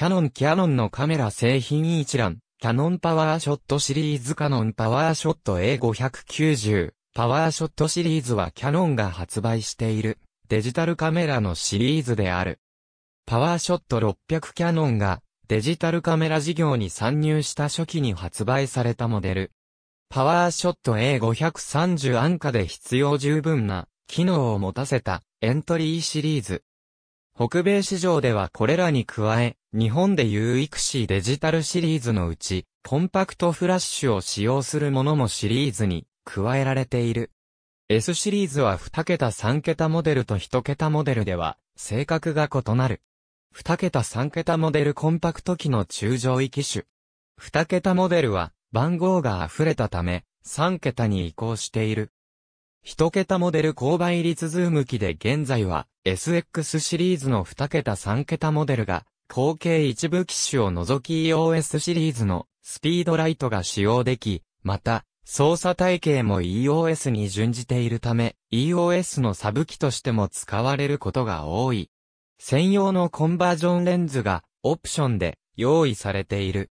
キャノンキャノンのカメラ製品一覧、キャノンパワーショットシリーズカノンパワーショット A590、パワーショットシリーズはキャノンが発売している、デジタルカメラのシリーズである。パワーショット600キャノンが、デジタルカメラ事業に参入した初期に発売されたモデル。パワーショット A530 安価で必要十分な、機能を持たせた、エントリーシリーズ。北米市場ではこれらに加え、日本でいうイクシーデジタルシリーズのうち、コンパクトフラッシュを使用するものもシリーズに加えられている。S シリーズは2桁3桁モデルと1桁モデルでは、性格が異なる。2桁3桁モデルコンパクト機の中上位機種。2桁モデルは、番号が溢れたため、3桁に移行している。1桁モデル購買率ズーム機で現在は SX シリーズの2桁3桁モデルが後継一部機種を除き EOS シリーズのスピードライトが使用でき、また、操作体系も EOS に準じているため、EOS のサブ機としても使われることが多い。専用のコンバージョンレンズがオプションで用意されている。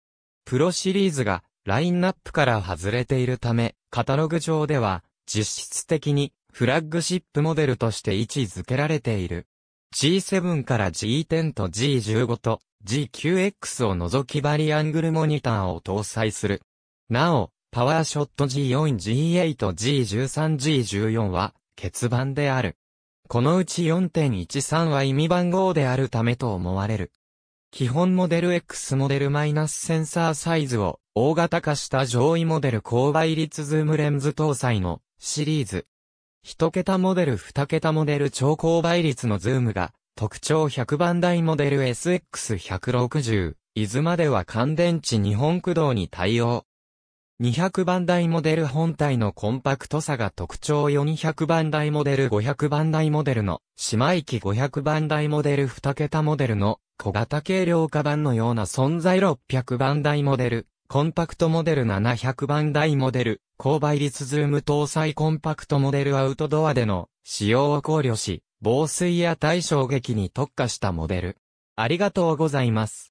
プロシリーズがラインナップから外れているため、カタログ上では実質的にフラッグシップモデルとして位置づけられている。G7 から G10 と G15 と G9X を除きバリアングルモニターを搭載する。なお、パワーショット G4、G8、G13、G14 は欠番である。このうち4.13は意味番号であるためと思われる。基本モデル X モデルマイナスセンサーサイズを大型化した上位モデル高倍率ズームレンズ搭載のシリーズ一桁モデル二桁モデル超高倍率のズームが、特徴100番台モデル SX160、伊豆までは乾電池日本駆動に対応。200番台モデル本体のコンパクトさが特徴4 0 0番台モデル500番台モデルの姉妹機500番台モデル2桁モデルの小型軽量化版のような存在600番台モデルコンパクトモデル700番台モデル、高倍率ズーム搭載コンパクトモデルアウトドアでの使用を考慮し、防水や対衝撃に特化したモデル。ありがとうございます。